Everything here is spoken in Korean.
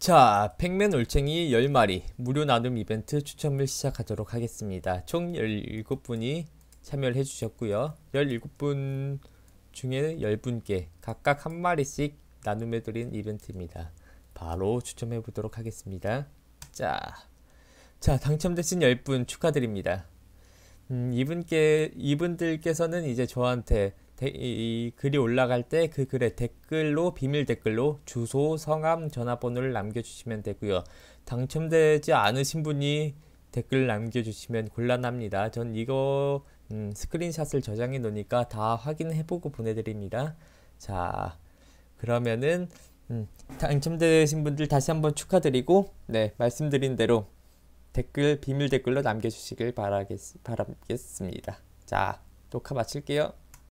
자, 팩맨 올챙이 10마리 무료 나눔 이벤트 추첨을 시작하도록 하겠습니다. 총 17분이 참여를 해주셨고요. 17분 중에 10분께 각각 한 마리씩 나눔해드린 이벤트입니다. 바로 추첨해보도록 하겠습니다. 자, 자 당첨되신 10분 축하드립니다. 음, 이분께, 이분들께서는 이제 저한테 이 글이 올라갈 때 그 글에 댓글로 비밀 댓글로 주소, 성함, 전화번호를 남겨주시면 되고요. 당첨되지 않으신 분이 댓글 남겨주시면 곤란합니다. 전 이거 음, 스크린샷을 저장해 놓으니까 다 확인해보고 보내드립니다. 자 그러면은 음, 당첨되신 분들 다시 한번 축하드리고 네 말씀드린 대로 댓글 비밀 댓글로 남겨주시길 바라겠, 바라겠습니다. 자 녹화 마칠게요.